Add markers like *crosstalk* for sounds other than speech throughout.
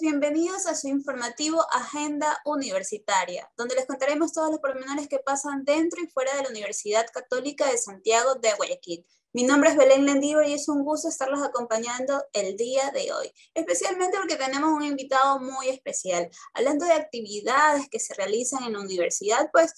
bienvenidos a su informativo Agenda Universitaria, donde les contaremos todos los pormenores que pasan dentro y fuera de la Universidad Católica de Santiago de Guayaquil. Mi nombre es Belén Lendívar y es un gusto estarlos acompañando el día de hoy, especialmente porque tenemos un invitado muy especial. Hablando de actividades que se realizan en la universidad, pues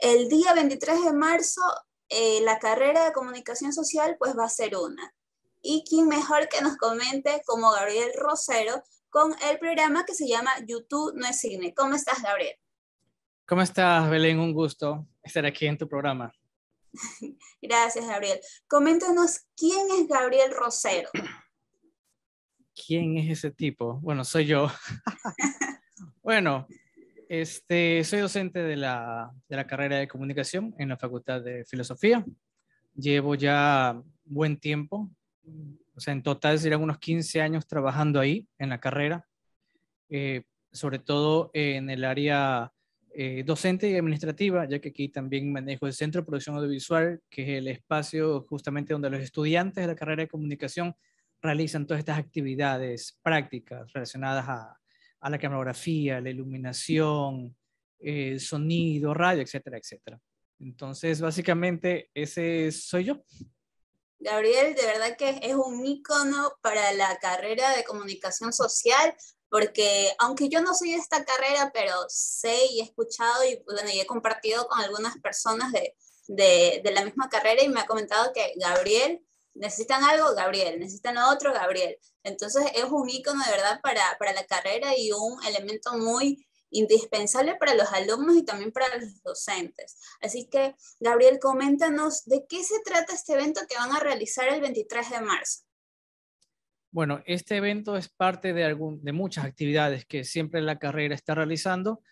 el día 23 de marzo eh, la carrera de comunicación social pues va a ser una y quién mejor que nos comente como Gabriel Rosero con el programa que se llama YouTube no es cine. ¿Cómo estás, Gabriel? ¿Cómo estás, Belén? Un gusto estar aquí en tu programa. *laughs* Gracias, Gabriel. Coméntanos quién es Gabriel Rosero. ¿Quién es ese tipo? Bueno, soy yo. *laughs* bueno, este, soy docente de la, de la carrera de comunicación en la Facultad de Filosofía. Llevo ya buen tiempo o sea, en total serían unos 15 años trabajando ahí en la carrera, eh, sobre todo en el área eh, docente y administrativa, ya que aquí también manejo el Centro de Producción Audiovisual, que es el espacio justamente donde los estudiantes de la carrera de comunicación realizan todas estas actividades prácticas relacionadas a, la cinematografía, la iluminación, eh, sonido, radio, etcétera, etcétera. Entonces, básicamente, ese soy yo. Gabriel de verdad que es un icono para la carrera de comunicación social, porque aunque yo no soy de esta carrera, pero sé y he escuchado y, he compartido con algunas personas de, la misma carrera y me ha comentado que Gabriel, necesitan algo, Gabriel, necesitan otro, Gabriel. Entonces es un icono de verdad para, para la carrera y un elemento muy indispensable para los alumnos y también para los docentes. Así que, Gabriel, coméntanos de qué se trata este evento que van a realizar el 23 de marzo. Bueno, este evento es parte de, algún, de muchas actividades que siempre la carrera está realizando,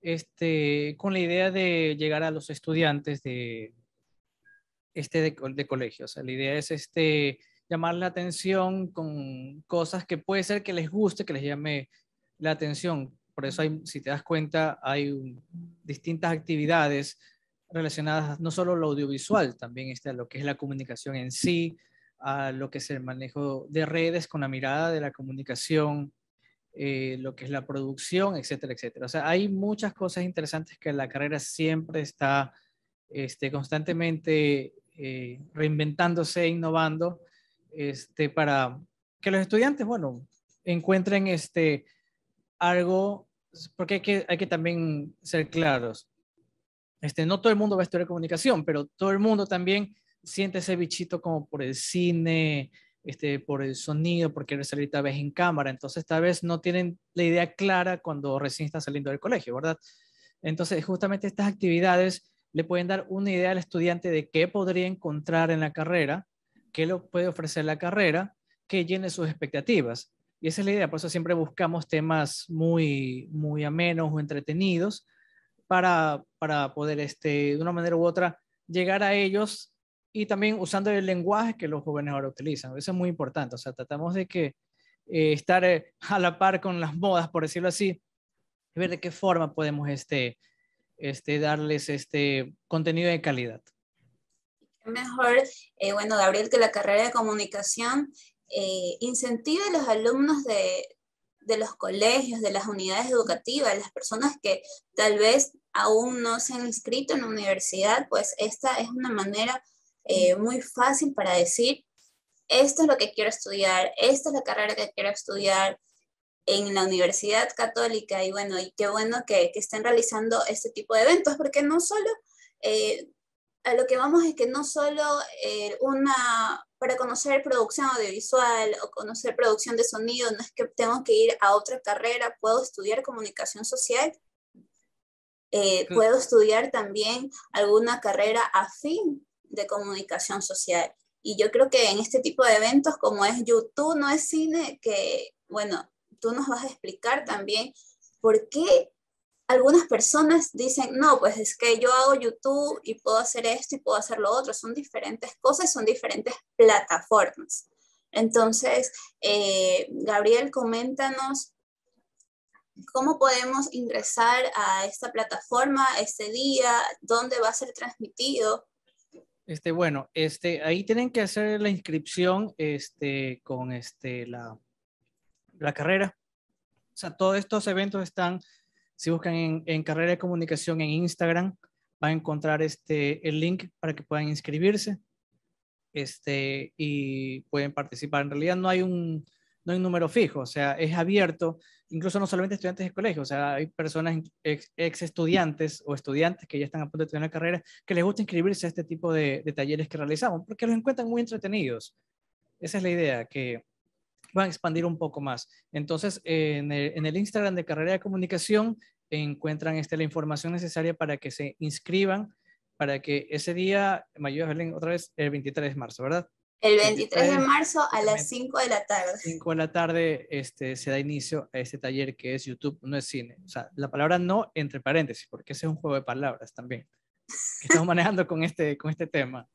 este, con la idea de llegar a los estudiantes de, este de, la idea es este, llamar la atención con cosas que puede ser que les guste, que les llame la atención. Por eso, si te das cuenta, hay distintas actividades relacionadas no solo a lo audiovisual, también está lo que es la comunicación en sí, a lo que es el manejo de redes con la mirada de la comunicación, eh, lo que es la producción, etcétera, etcétera. O sea, hay muchas cosas interesantes que la carrera siempre está este, constantemente reinventándose eh, reinventándose, innovando, este, para que los estudiantes, bueno, encuentren este, algo, porque hay que, también ser claros. Este, no todo el mundo va a estudiar comunicación, pero todo el mundo también siente ese bichito como por el cine, este, por el sonido, por querer salir tal vez en cámara. Entonces, tal vez no tienen la idea clara cuando recién está saliendo del colegio, ¿verdad? Entonces, justamente estas actividades le pueden dar una idea al estudiante de qué podría encontrar en la carrera, qué le puede ofrecer la carrera, que llene sus expectativas. Y esa es la idea, por eso siempre buscamos temas muy, muy amenos o entretenidos para, poder, este, de una manera u otra, llegar a ellos y también usando el lenguaje que los jóvenes ahora utilizan. Eso es muy importante, o sea, tratamos de que eh, estar eh, a la par con las modas, por decirlo así, y ver de qué forma podemos este, este, darles este contenido de calidad mejor, eh, bueno, Gabriel, que la carrera de comunicación eh, incentive a los alumnos de, los colegios, de las unidades educativas, las personas que tal vez aún no se han inscrito en la universidad, pues esta es una manera eh, muy fácil para decir, esto es lo que quiero estudiar, esta es la carrera que quiero estudiar en la Universidad Católica y bueno, y qué bueno que, estén realizando este tipo de eventos, porque no solo, eh, a lo que vamos es que no solo eh, una, para conocer producción audiovisual o conocer producción de sonido, no es que tengo que ir a otra carrera, puedo estudiar comunicación social, eh, puedo estudiar también alguna carrera afín de comunicación social. Y yo creo que en este tipo de eventos como es YouTube, no es cine, que bueno, tú nos vas a explicar también por qué algunas personas dicen, no, pues es que yo hago YouTube y puedo hacer esto y puedo hacer lo otro. Son diferentes cosas, son diferentes plataformas. Entonces, eh, Gabriel, coméntanos cómo podemos ingresar a esta plataforma este día, dónde va a ser transmitido. Este, bueno, este, ahí tienen que hacer la inscripción este, con este, la, la carrera. O sea, todos estos eventos están si buscan en, carrera de comunicación en Instagram, van a encontrar este, el link para que puedan inscribirse este, y pueden participar. En realidad no hay un, número fijo, o sea, es abierto, incluso no solamente estudiantes de colegio, o sea, hay personas ex, estudiantes o estudiantes que ya están a punto de tener la carrera que les gusta inscribirse a este tipo de, de, talleres que realizamos, porque los encuentran muy entretenidos. Esa es la idea, que van a expandir un poco más. Entonces, en, el, Instagram de Carrera de Comunicación encuentran este, la información necesaria para que se inscriban, para que ese día, me Belén otra vez, el 23 de marzo, ¿verdad? El 23 de marzo a las 5 de la tarde. 5 de la tarde este, se da inicio a este taller que es YouTube, no es cine. O sea, la palabra no entre paréntesis, porque ese es un juego de palabras también que estamos manejando con este, con este tema.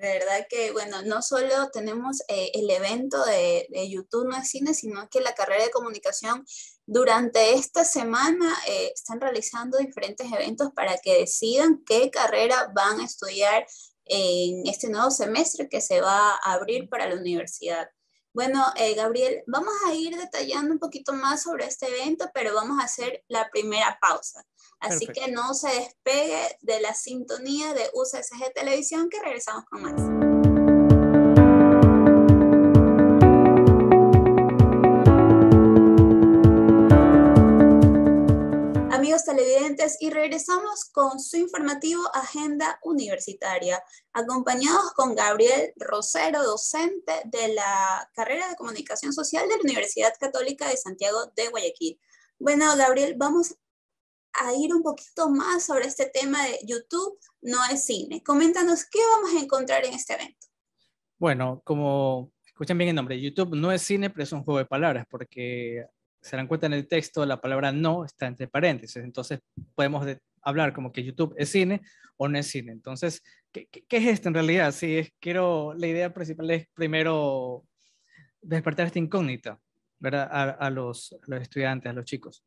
De verdad que, bueno, no solo tenemos eh, el evento de, YouTube No es Cine, sino que la carrera de comunicación durante esta semana eh, están realizando diferentes eventos para que decidan qué carrera van a estudiar en este nuevo semestre que se va a abrir para la universidad. Bueno, eh, Gabriel, vamos a ir detallando un poquito más sobre este evento, pero vamos a hacer la primera pausa. Así que no se despegue de la sintonía de UCSG Televisión, que regresamos con más. y regresamos con su informativo Agenda Universitaria, acompañados con Gabriel Rosero, docente de la carrera de Comunicación Social de la Universidad Católica de Santiago de Guayaquil. Bueno, Gabriel, vamos a ir un poquito más sobre este tema de YouTube no es cine. Coméntanos qué vamos a encontrar en este evento. Bueno, como escuchan bien el nombre, YouTube no es cine, pero es un juego de palabras, porque se dan cuenta en el texto, la palabra no está entre paréntesis. Entonces podemos hablar como que YouTube es cine o no es cine. Entonces, ¿qué, qué, es esto en realidad? Si es, quiero, la idea principal es primero despertar esta incógnita, ¿verdad? A, los, a, los, estudiantes, a los chicos.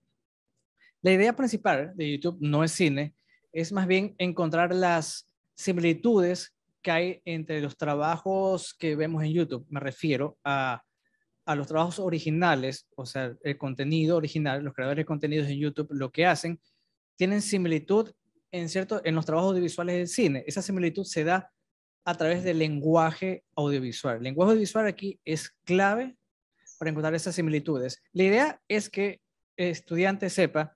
La idea principal de YouTube no es cine, es más bien encontrar las similitudes que hay entre los trabajos que vemos en YouTube. Me refiero a a los trabajos originales, o sea, el contenido original, los creadores de contenidos en YouTube, lo que hacen, tienen similitud en, cierto, en los trabajos audiovisuales del cine. Esa similitud se da a través del lenguaje audiovisual. El lenguaje audiovisual aquí es clave para encontrar esas similitudes. La idea es que el estudiante sepa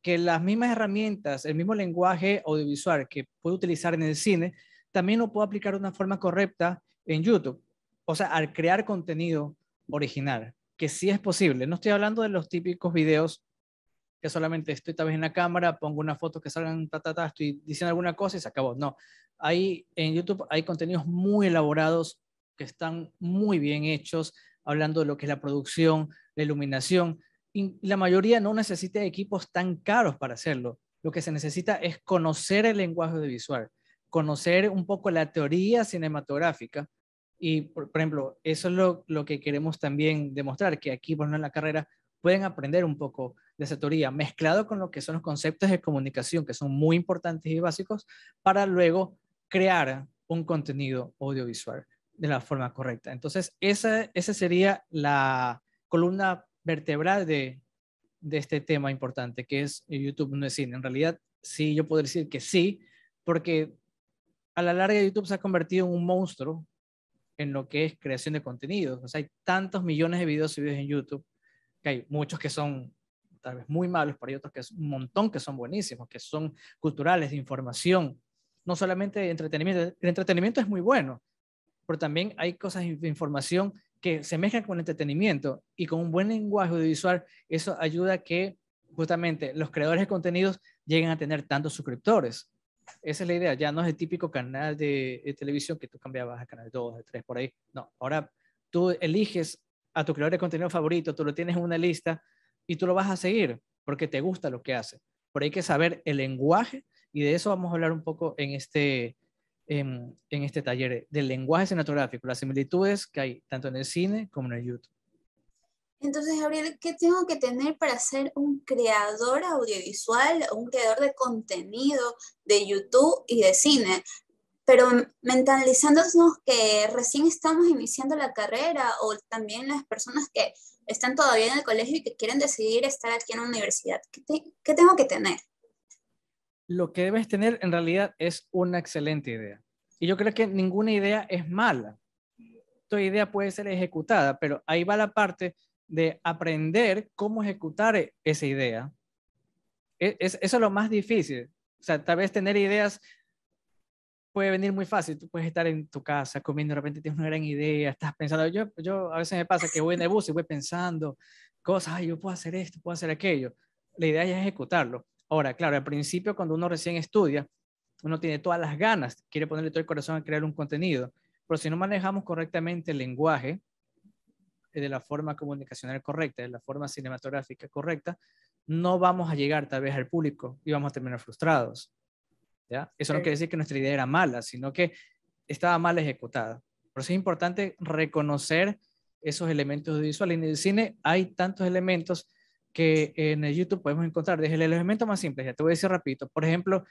que las mismas herramientas, el mismo lenguaje audiovisual que puede utilizar en el cine, también lo puede aplicar de una forma correcta en YouTube. O sea, al crear contenido original, que sí es posible. No estoy hablando de los típicos videos que solamente estoy tal vez en la cámara, pongo una foto que salgan, ta, ta, ta, estoy diciendo alguna cosa y se acabó. No, hay, en YouTube hay contenidos muy elaborados que están muy bien hechos, hablando de lo que es la producción, la iluminación. Y la mayoría no necesita equipos tan caros para hacerlo. Lo que se necesita es conocer el lenguaje visual conocer un poco la teoría cinematográfica y, por, ejemplo, eso es lo, que queremos también demostrar, que aquí, por en la carrera pueden aprender un poco de esa teoría, mezclado con lo que son los conceptos de comunicación, que son muy importantes y básicos, para luego crear un contenido audiovisual de la forma correcta. Entonces, esa, sería la columna vertebral de, de este tema importante, que es YouTube no es cine. En realidad, sí, yo puedo decir que sí, porque a la larga YouTube se ha convertido en un monstruo en lo que es creación de contenidos. O hay tantos millones de videos subidos en YouTube que hay muchos que son tal vez muy malos, pero hay otros que es un montón que son buenísimos, que son culturales, de información, no solamente entretenimiento. El entretenimiento es muy bueno, pero también hay cosas de información que se mezclan con el entretenimiento y con un buen lenguaje audiovisual, eso ayuda a que justamente los creadores de contenidos lleguen a tener tantos suscriptores. Esa es la idea. Ya no es el típico canal de, televisión que tú cambiabas a canal 2, 3, por ahí. No, ahora tú eliges a tu creador de contenido favorito, tú lo tienes en una lista y tú lo vas a seguir porque te gusta lo que hace. Por hay que saber el lenguaje y de eso vamos a hablar un poco en este, en, en este taller, del lenguaje cinematográfico, las similitudes que hay tanto en el cine como en el YouTube. Entonces, Gabriel, ¿qué tengo que tener para ser un creador audiovisual, un creador de contenido de YouTube y de cine? Pero mentalizándonos que recién estamos iniciando la carrera o también las personas que están todavía en el colegio y que quieren decidir estar aquí en la universidad, ¿qué, qué tengo que tener? Lo que debes tener en realidad es una excelente idea. Y yo creo que ninguna idea es mala. Tu idea puede ser ejecutada, pero ahí va la parte de aprender cómo ejecutar e, esa idea. E, es, eso es lo más difícil. O sea, tal vez tener ideas puede venir muy fácil. Tú puedes estar en tu casa comiendo, de repente tienes una gran idea, estás pensando. Yo, yo a veces me pasa que voy en el bus y voy pensando cosas, yo puedo hacer esto, puedo hacer aquello. La idea es ejecutarlo. Ahora, claro, al principio cuando uno recién estudia, uno tiene todas las ganas, quiere ponerle todo el corazón a crear un contenido, pero si no manejamos correctamente el lenguaje, eh, de la forma comunicacional correcta, de la forma cinematográfica correcta, no vamos a llegar tal vez al público y vamos a terminar frustrados. Eso no quiere decir que nuestra idea era mala, sino que estaba mal ejecutada. Por eso es importante reconocer esos elementos visuales. En el cine hay tantos elementos que en el YouTube podemos encontrar. Desde el elemento más simple, ya te voy a decir rapidito. Por ejemplo,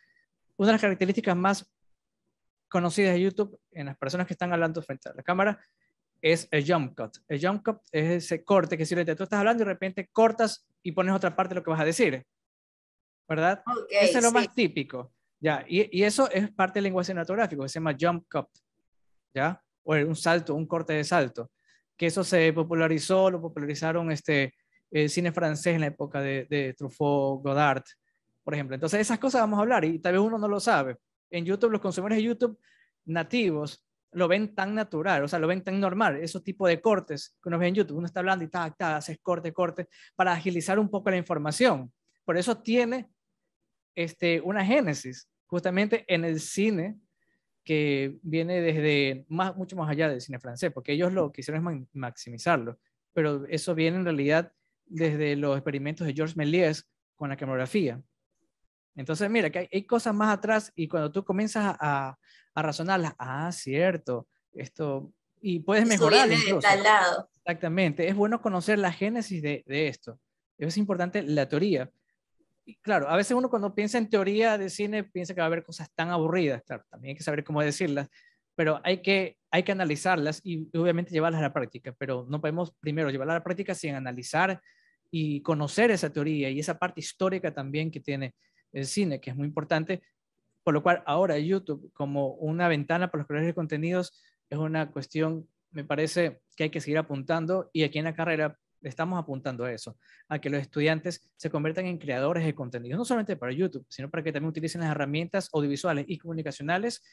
una de las características más conocidas de YouTube en las personas que están hablando frente a la cámara es el jump cut. El jump cut es ese corte que si tú estás hablando y de repente cortas y pones otra parte de lo que vas a decir. ¿Verdad? es lo más típico. Ya, y, eso es parte del lenguaje cinematográfico, se llama jump cut. ¿Ya? O un salto, un corte de salto. Que eso se popularizó, lo popularizaron este, el cine francés en la época de, de Truffaut, Godard, por ejemplo. Entonces, esas cosas vamos a hablar y tal vez uno no lo sabe. En YouTube, los consumidores de YouTube nativos lo ven tan natural, o sea, lo ven tan normal, esos tipos de cortes que uno ve en YouTube, uno está hablando y tal, tal, haces corte, corte, para agilizar un poco la información. Por eso tiene este, una génesis, justamente en el cine, que viene desde más, mucho más allá del cine francés, porque ellos lo quisieron maximizarlo, pero eso viene en realidad desde los experimentos de Georges Méliès con la camografía. Entonces, mira, que hay, cosas más atrás y cuando tú comienzas a, razonarlas, ah, cierto, esto, y puedes mejorar. Exactamente, es bueno conocer la génesis de, esto. Es importante la teoría. Y claro, a veces uno cuando piensa en teoría de cine piensa que va a haber cosas tan aburridas, claro, también hay que saber cómo decirlas, pero hay que, hay que analizarlas y obviamente llevarlas a la práctica, pero no podemos primero llevarlas a la práctica sin analizar y conocer esa teoría y esa parte histórica también que tiene el cine, que es muy importante, por lo cual ahora YouTube como una ventana para los creadores de contenidos es una cuestión, me parece, que hay que seguir apuntando y aquí en la carrera estamos apuntando a eso, a que los estudiantes se conviertan en creadores de contenidos, no solamente para YouTube, sino para que también utilicen las herramientas audiovisuales y comunicacionales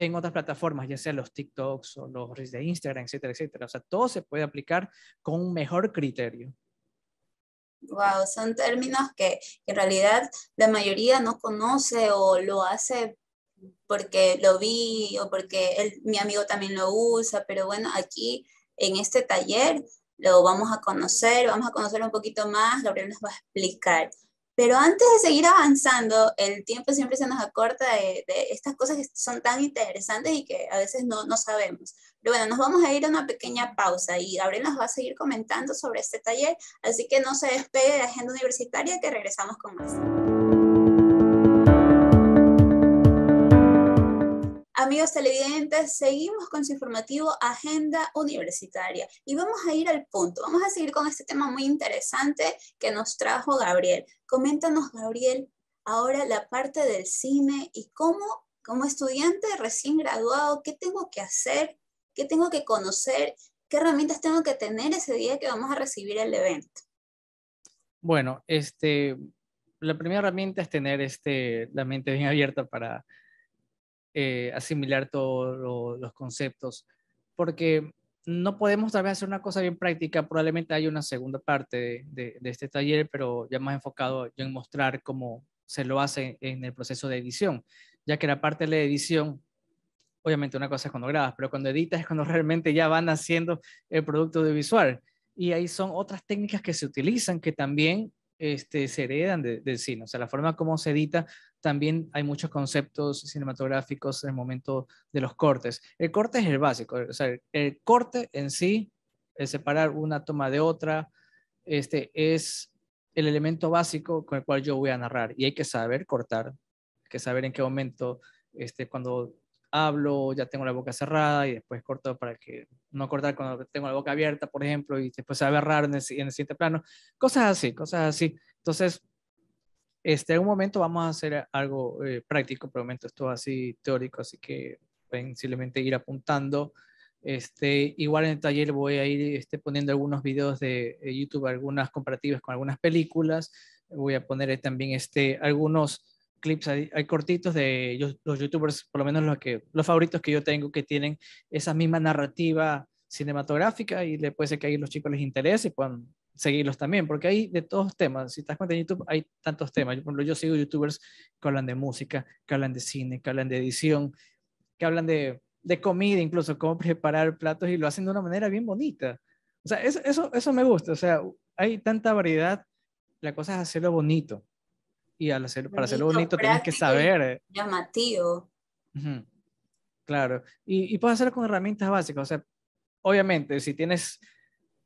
en otras plataformas, ya sea los TikToks o los de Instagram, etcétera, etcétera. O sea, todo se puede aplicar con un mejor criterio. Wow, son términos que, en realidad la mayoría no conoce o lo hace porque lo vi o porque mi amigo también lo usa, pero bueno, aquí en este taller lo vamos a conocer, vamos a conocer un poquito más, Gabriel nos va a explicar. Pero antes de seguir avanzando, el tiempo siempre se nos acorta de, estas cosas que son tan interesantes y que a veces no, no, sabemos. Pero bueno, nos vamos a ir a una pequeña pausa y Gabriel nos va a seguir comentando sobre este taller, así que no se despegue de agenda universitaria que regresamos con más. amigos televidentes, seguimos con su informativo Agenda Universitaria y vamos a ir al punto. Vamos a seguir con este tema muy interesante que nos trajo Gabriel. Coméntanos, Gabriel, ahora la parte del cine y cómo, como estudiante recién graduado, qué tengo que hacer, qué tengo que conocer, qué herramientas tengo que tener ese día que vamos a recibir el evento. Bueno, este, la primera herramienta es tener este, la mente bien abierta para eh, asimilar todos los conceptos, porque no podemos tal hacer una cosa bien práctica, probablemente hay una segunda parte de, este taller, pero ya más enfocado en mostrar cómo se lo hace en el proceso de edición, ya que la parte de la edición, obviamente una cosa es cuando grabas, pero cuando editas es cuando *laughs* realmente ya van haciendo el producto audiovisual. Y ahí son otras técnicas que se utilizan que también este, se heredan del cine. O sea, la forma como se edita también hay muchos conceptos cinematográficos en el momento de los cortes. El corte es el básico, o sea, el corte en sí, el separar una toma de otra, este es el elemento básico con el cual yo voy a narrar y hay que saber cortar, hay que saber en qué momento, este, cuando hablo, ya tengo la boca cerrada y después corto para que no cortar cuando tengo la boca abierta, por ejemplo, y después se va a raro en en el siguiente plano. Cosas así, cosas así. Entonces, este, en un momento vamos a hacer algo eh, práctico, pero momento esto es así teórico, así que pueden simplemente ir apuntando. Este, igual en el taller voy a ir este, poniendo algunos videos de YouTube, algunas comparativas con algunas películas. Voy a poner también este, algunos clips hay, cortitos de los youtubers, por lo menos los, que, los favoritos que yo tengo, que tienen esa misma narrativa cinematográfica y puede ser que ahí los chicos les interese y puedan seguirlos también, porque hay de todos temas. Si estás con YouTube, hay tantos temas. Yo, por ejemplo, yo sigo youtubers que hablan de música, que hablan de cine, que hablan de edición, que hablan de, de comida, incluso cómo *laughs* preparar platos y lo hacen de una manera bien bonita. O sea, eso, eso, me gusta. O sea, hay tanta variedad. La cosa es hacerlo bonito. Y hacer, para hacerlo bonito tienes que saber. Llamativo. Claro. Y, y puedes hacerlo con herramientas básicas. O sea, obviamente, si tienes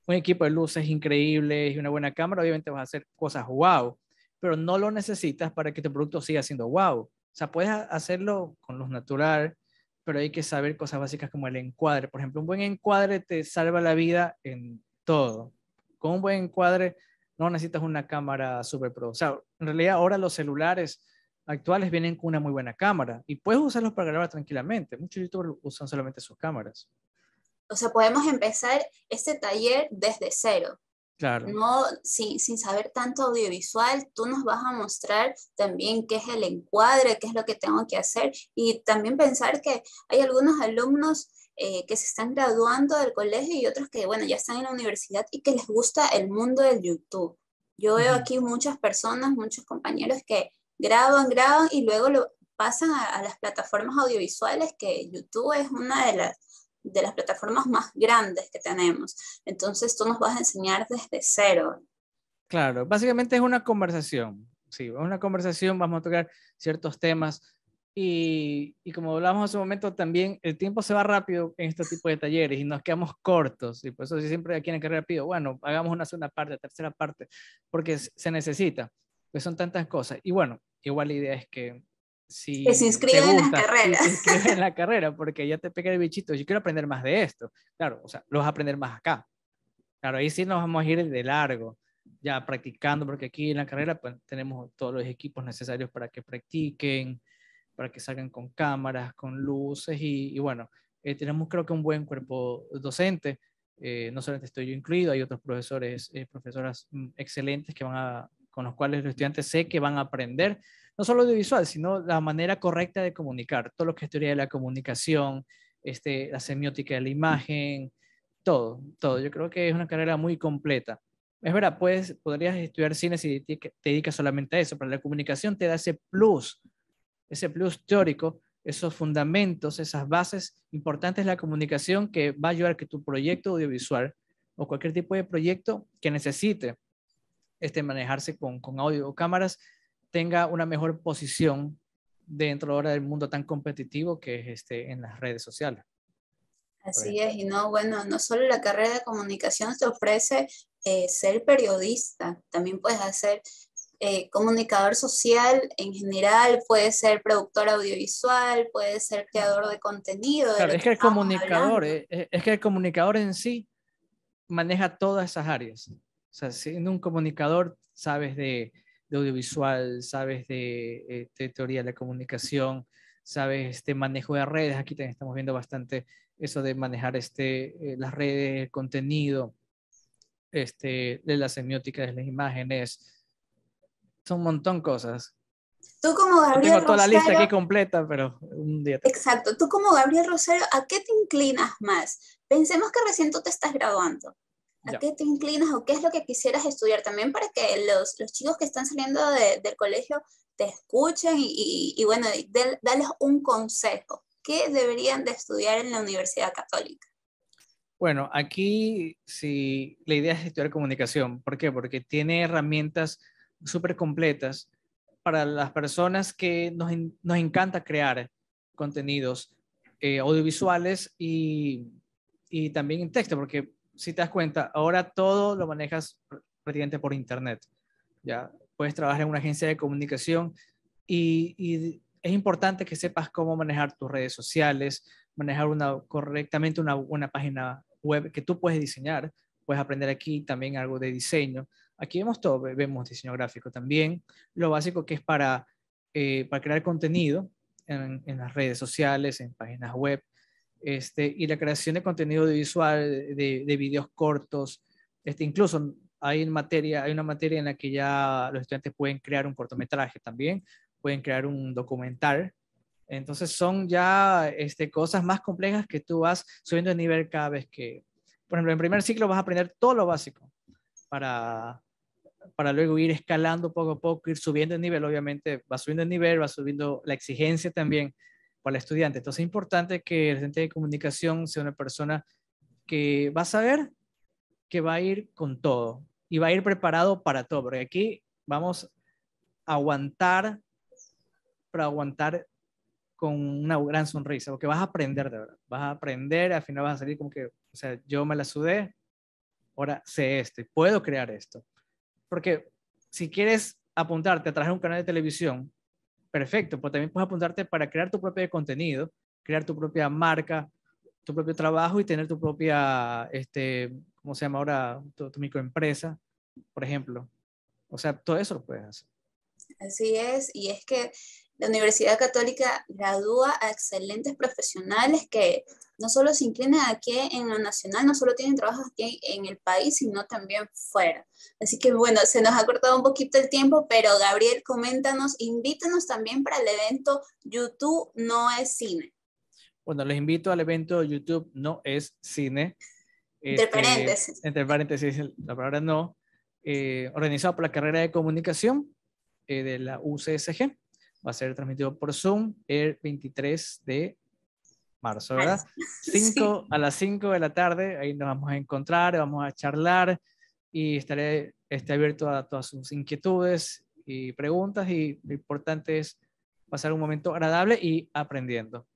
un equipo de luces increíbles y una buena cámara, obviamente vas a hacer cosas wow, pero no lo necesitas para que tu producto siga siendo wow. O sea, puedes hacerlo con luz natural, pero hay que saber cosas básicas como el encuadre. Por ejemplo, un buen encuadre te salva la vida en todo. Con un buen encuadre no necesitas una cámara super O sea, en realidad ahora los celulares actuales vienen con una muy buena cámara y puedes usarlos para grabar tranquilamente. Muchos youtubers usan solamente sus cámaras o sea, podemos empezar este taller desde cero. Claro. No, sin, sin, saber tanto audiovisual, tú nos vas a mostrar también qué es el encuadre, qué es lo que tengo que hacer y también pensar que hay algunos alumnos eh, que se están graduando del colegio y otros que, bueno, ya están en la universidad y que les gusta el mundo del YouTube. Yo veo aquí muchas personas, muchos compañeros que graban, graban y luego lo pasan a las plataformas audiovisuales, que YouTube es una de las de las plataformas más grandes que tenemos. Entonces tú nos vas a enseñar desde cero. Claro, básicamente es una conversación. Sí, es una conversación, vamos a tocar ciertos temas. Y, y como hablábamos hace un momento, también el tiempo se va rápido en este tipo de talleres y nos quedamos cortos. Y por eso siempre aquí que rápido rápido, bueno, hagamos una segunda parte, tercera parte, porque se necesita. Pues son tantas cosas. Y bueno, igual la idea es que que se inscriben en carreras. Se inscriben en la *laughs* carrera porque ya te pega el bichito, yo quiero aprender más de esto. Claro, o sea, lo vas a aprender más acá. Claro, ahí sí nos vamos a ir de largo, ya practicando, porque aquí en la carrera pues, tenemos todos los equipos necesarios para que practiquen, para que salgan con cámaras, con luces y, bueno, eh, tenemos creo que un buen cuerpo docente. Eh, no solamente estoy yo incluido, hay otros profesores, eh, profesoras mm, excelentes que van con los cuales los estudiantes sé que van a aprender no solo audiovisual, sino la manera correcta de comunicar, todo lo que es teoría de la comunicación, este, la semiótica de la imagen, todo, todo. Yo creo que es una carrera muy completa. Es verdad, puedes, podrías estudiar cine si te, dedicas solamente a eso, pero la comunicación te da ese plus, ese plus teórico, esos fundamentos, esas bases importantes de la comunicación que va a ayudar a que tu proyecto audiovisual o cualquier tipo de proyecto que necesite este, manejarse con, con audio o cámaras tenga una mejor posición dentro ahora del mundo tan competitivo que es este en las redes sociales. Así es, y no, bueno, no solo la carrera de comunicación te ofrece eh, ser periodista, también puedes hacer eh, comunicador social en general, puedes ser productor audiovisual, puedes ser creador de contenido. Claro, es que, comunicador, eh, es, que el comunicador en sí maneja todas esas áreas. O sea, siendo un comunicador, sabes de de audiovisual, sabes eh, de, teoría de la comunicación, sabes de manejo de redes. Aquí también estamos viendo bastante eso de manejar este, eh, las redes, el contenido, este, de la semiótica de las imágenes. Son un montón cosas. Tú como Gabriel toda la lista aquí completa, pero un día. Exacto. Tú como Gabriel Rosario, ¿a qué te inclinas más? Pensemos que recién tú te estás graduando. ¿A qué te inclinas o qué es lo que quisieras estudiar? También para que los, los chicos que están saliendo del colegio te escuchen y, bueno, darles un consejo. ¿Qué deberían de estudiar en la Universidad Católica? Bueno, aquí sí, la idea es estudiar comunicación. ¿Por qué? Porque tiene herramientas súper completas para las personas que nos, nos encanta crear contenidos eh, audiovisuales y, y también en texto, porque si te das cuenta, ahora todo lo manejas prácticamente por internet. Ya puedes trabajar en una agencia de comunicación y, es importante que sepas cómo manejar tus redes sociales, manejar correctamente una, página web que tú puedes diseñar. Puedes aprender aquí también algo de diseño. Aquí vemos todo, vemos diseño gráfico también, lo básico que es para, eh, para crear contenido en, las redes sociales, en páginas web, este, y la creación de contenido visual de, de videos cortos, este, incluso hay, una materia en la que ya los estudiantes pueden crear un cortometraje también, pueden crear un documental. Entonces son ya este, cosas más complejas que tú vas subiendo de nivel cada vez que, por ejemplo, en primer ciclo vas a aprender todo lo básico para, para luego ir escalando poco a poco, ir subiendo de nivel, obviamente va subiendo de nivel, va subiendo la exigencia también para el estudiante. Entonces es importante que el centro de comunicación sea una persona que va a saber que va a ir con todo y va a ir preparado para todo, porque aquí vamos a aguantar, para aguantar con una gran sonrisa, porque vas a aprender de verdad, vas a aprender, al final vas a salir como que, o sea, yo me la sudé, ahora sé esto y puedo crear esto. Porque si quieres apuntarte a través un canal de televisión perfecto, pues también puedes apuntarte para crear tu propio contenido, crear tu propia marca, tu propio trabajo y tener tu propia, este, ¿cómo se llama ahora? Tu, tu microempresa, por ejemplo. O sea, todo eso lo puedes hacer. Así es, y es que la Universidad Católica gradúa a excelentes profesionales que no solo se inclinan aquí en lo nacional, no solo tienen trabajos aquí en el país, sino también fuera. Así que bueno, se nos ha cortado un poquito el tiempo, pero Gabriel, coméntanos, invítanos también para el evento YouTube no es cine. Bueno, les invito al evento YouTube no es cine. entre este, paréntesis. Entre paréntesis, la palabra no. Eh, organizado por la carrera de comunicación eh, de la UCSG va a ser transmitido por Zoom el 23 de marzo, ¿verdad? *laughs* A las 5 de la tarde, ahí nos vamos a encontrar, vamos a charlar y estaré, abierto a todas sus inquietudes y preguntas y lo importante es pasar un momento agradable y aprendiendo.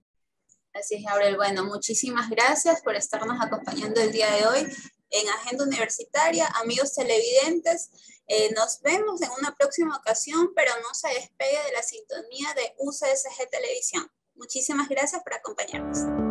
Así es, Gabriel. Bueno, muchísimas gracias por estarnos acompañando el día de hoy en Agenda Universitaria. Amigos televidentes, eh, nos vemos en una próxima ocasión, pero no se despegue de la sintonía de UCSG Televisión. Muchísimas gracias por acompañarnos.